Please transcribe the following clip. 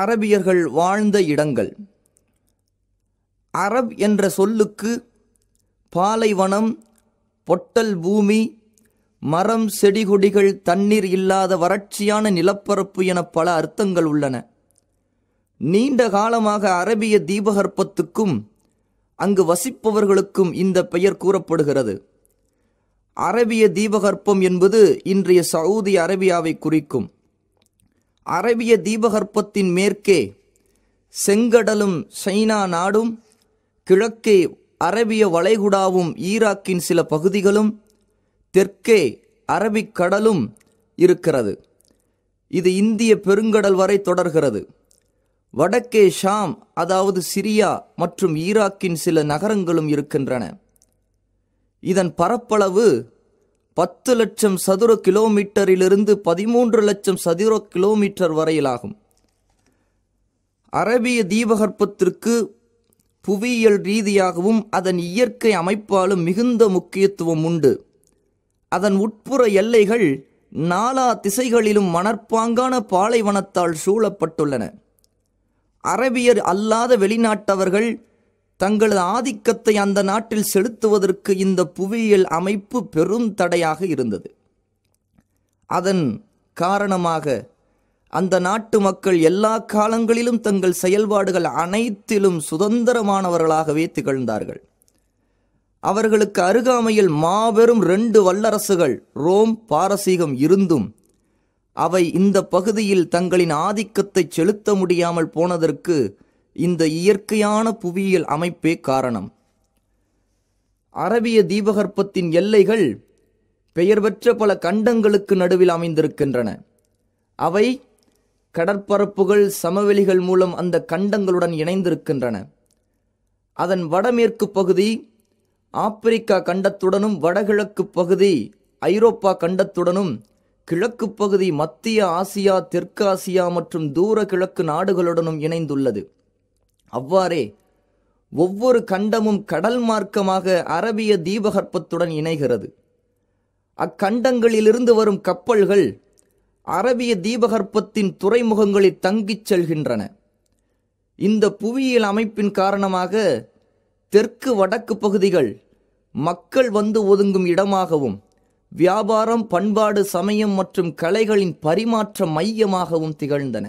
அரபியர்கள் வாழ்ந்த இடங்கள் அரப் என்ற சொல்லுக்கு பாலைவனம் பொட்டல் பூமி மரம் செடிகொடிகள் தண்ணீர் இல்லாத வறட்சியான நிலப்பரப்பு என பல அர்த்தங்கள் உள்ளன நீண்ட காலமாக அரபிய தீபகற்பத்துக்கும் அங்கு வசிப்பவர்களுக்கும் இந்த பெயர் கூறப்படுகிறது அரபிய தீபகற்பம் என்பது இன்றைய சவுதி அரேபியாவை குறிக்கும் அரபிய தீபகற்பத்தின் மேற்கே செங்கடலும் சைனா நாடும் கிழக்கே அரபிய வளைகுடாவும் ஈராக்கின் சில பகுதிகளும் தெற்கே அரபிக் கடலும் இருக்கிறது இது இந்திய பெருங்கடல் வரை தொடர்கிறது வடக்கே ஷாம் அதாவது சிரியா மற்றும் ஈராக்கின் சில நகரங்களும் இருக்கின்றன இதன் பரப்பளவு பத்து லட்சம் சதுர கிலோமீட்டரிலிருந்து பதிமூன்று லட்சம் சதுர கிலோமீட்டர் வரையிலாகும் அரபிய தீபகற்பத்திற்கு புவியியல் ரீதியாகவும் அதன் இயற்கை அமைப்பாலும் மிகுந்த முக்கியத்துவம் உண்டு அதன் உட்புற எல்லைகள் நாலா திசைகளிலும் மணற்பாங்கான பாலைவனத்தால் சூழப்பட்டுள்ளன அரபியர் அல்லாத வெளிநாட்டவர்கள் தங்களது ஆதிக்கத்தை அந்த நாட்டில் செலுத்துவதற்கு இந்த புவியியல் அமைப்பு பெரும் தடையாக இருந்தது அதன் காரணமாக அந்த நாட்டு மக்கள் எல்லா காலங்களிலும் தங்கள் செயல்பாடுகள் அனைத்திலும் சுதந்திரமானவர்களாகவே திகழ்ந்தார்கள் அவர்களுக்கு அருகாமையில் மாபெரும் ரெண்டு வல்லரசுகள் ரோம் பாரசீகம் இருந்தும் அவை இந்த பகுதியில் தங்களின் ஆதிக்கத்தை செலுத்த முடியாமல் போனதற்கு இந்த இயற்கையான புவியியல் அமைப்பே காரணம் அரபிய தீபகற்பத்தின் எல்லைகள் பெயர் பெற்ற பல கண்டங்களுக்கு நடுவில் அமைந்திருக்கின்றன அவை கடற்பரப்புகள் சமவெளிகள் மூலம் அந்த கண்டங்களுடன் இணைந்திருக்கின்றன அதன் வடமேற்கு பகுதி ஆப்பிரிக்கா கண்டத்துடனும் வடகிழக்கு பகுதி ஐரோப்பா கண்டத்துடனும் கிழக்கு பகுதி மத்திய ஆசியா தெற்கு ஆசியா மற்றும் தூர கிழக்கு நாடுகளுடனும் இணைந்துள்ளது அவ்வாறே ஒவ்வொரு கண்டமும் கடல் மார்க்கமாக அரபிய தீபகற்பத்துடன் இணைகிறது அக்கண்டங்களிலிருந்து வரும் கப்பல்கள் அரபிய தீபகற்பத்தின் துறைமுகங்களில் தங்கிச் செல்கின்றன இந்த புவியியல் அமைப்பின் காரணமாக தெற்கு வடக்கு பகுதிகள் மக்கள் வந்து ஒதுங்கும் இடமாகவும் வியாபாரம் பண்பாடு சமயம் மற்றும் கலைகளின் பரிமாற்ற மையமாகவும் திகழ்ந்தன